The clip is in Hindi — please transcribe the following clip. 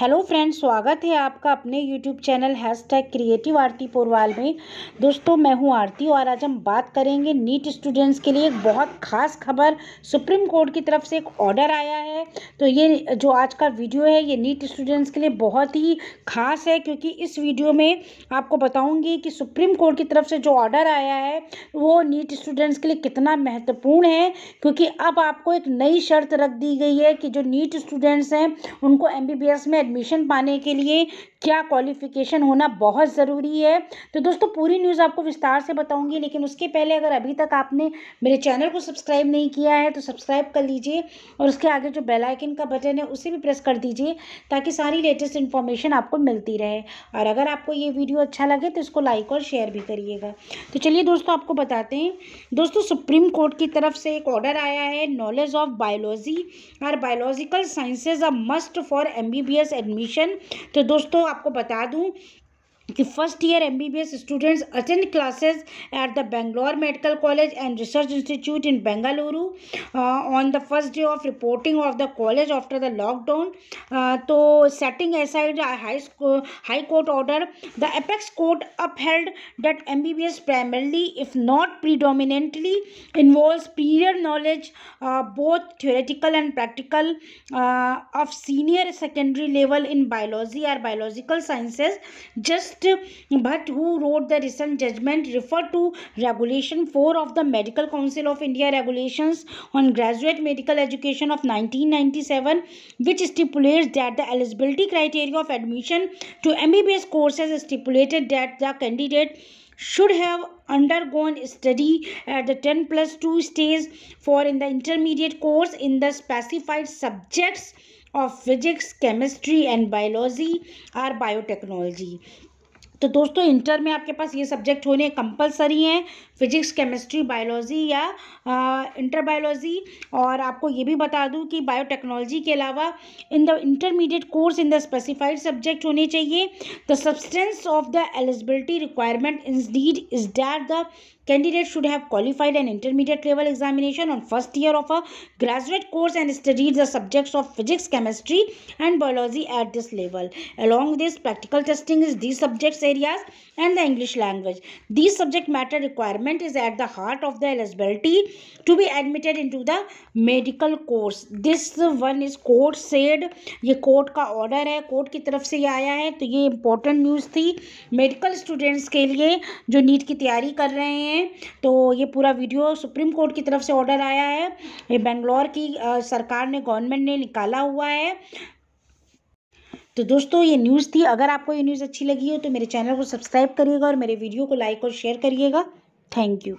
हेलो फ्रेंड्स स्वागत है आपका अपने YouTube channel hashtag creative Aarti Porwal में दोस्तों मैं हूं आरती और आज हम बात करेंगे नीट स्टूडेंट्स के लिए एक बहुत खास खबर सुप्रीम कोर्ट की तरफ से एक ऑर्डर आया है तो ये जो आज का वीडियो है ये नीट स्टूडेंट्स के लिए बहुत ही खास है क्योंकि इस वीडियो में आपको बताऊँगी कि सुप्रीम कोर्ट की तरफ से जो ऑर्डर आया है वो नीट स्टूडेंट्स के लिए कितना महत्वपूर्ण है क्योंकि अब आपको एक नई शर्त रख दी गई है कि जो नीट स्टूडेंट्स हैं उनको एम में एडमिशन पाने के लिए क्या क्वालिफिकेशन होना बहुत ज़रूरी है तो दोस्तों पूरी न्यूज़ आपको विस्तार से बताऊंगी लेकिन उसके पहले अगर अभी तक आपने मेरे चैनल को सब्सक्राइब नहीं किया है तो सब्सक्राइब कर लीजिए और उसके आगे जो बेल आइकन का बटन है उसे भी प्रेस कर दीजिए ताकि सारी लेटेस्ट इन्फॉर्मेशन आपको मिलती रहे और अगर आपको ये वीडियो अच्छा लगे तो इसको लाइक और शेयर भी करिएगा तो चलिए दोस्तों आपको बताते हैं दोस्तों सुप्रीम कोर्ट की तरफ से एक ऑर्डर आया है नॉलेज ऑफ बायोलॉजी और biological sciences a must for M B B S admission तो दोस्तों आपको बता दूं The first year MBBS students attend classes at the Bangalore Medical College and Research Institute in Bengaluru uh, on the first day of reporting of the college after the lockdown. So, uh, setting aside a high, school, high court order, the apex court upheld that MBBS primarily, if not predominantly, involves prior knowledge, uh, both theoretical and practical, uh, of senior secondary level in biology or biological sciences, just but who wrote the recent judgment referred to regulation 4 of the medical council of india regulations on graduate medical education of 1997 which stipulates that the eligibility criteria of admission to mbbs courses stipulated that the candidate should have undergone study at the 10 plus 2 stage for in the intermediate course in the specified subjects of physics, chemistry and biology or biotechnology. तो दोस्तों इंटर में आपके पास ये सब्जेक्ट होने कंपलसरी हैं फिजिक्स केमिस्ट्री बायोलॉजी या इंटर बायोलॉजी और आपको ये भी बता दूं कि बायोटेक्नोलॉजी के अलावा in the intermediate course in the specified subject होने चाहिए the substance of the eligibility requirement is deed is that the candidate should have qualified and intermediate level examination on first year of a graduate course and studies the subjects of physics chemistry and biology at this level along this practical testing is this subjects areas and the English language. These subject matter requirement is at the heart of the eligibility to be admitted into the medical course. This one is court said. ye court ka order hai court ki taraf se ye aaya hai to ye important news thi medical students ke liye jo neet ki taiyari kar rahe hain to ye pura video supreme court ki taraf se order aaya hai ye bangalore ki uh, sarkar ne government ne nikala hua hai तो दोस्तों ये न्यूज़ थी अगर आपको ये न्यूज़ अच्छी लगी हो तो मेरे चैनल को सब्सक्राइब करिएगा और मेरे वीडियो को लाइक और शेयर करिएगा थैंक यू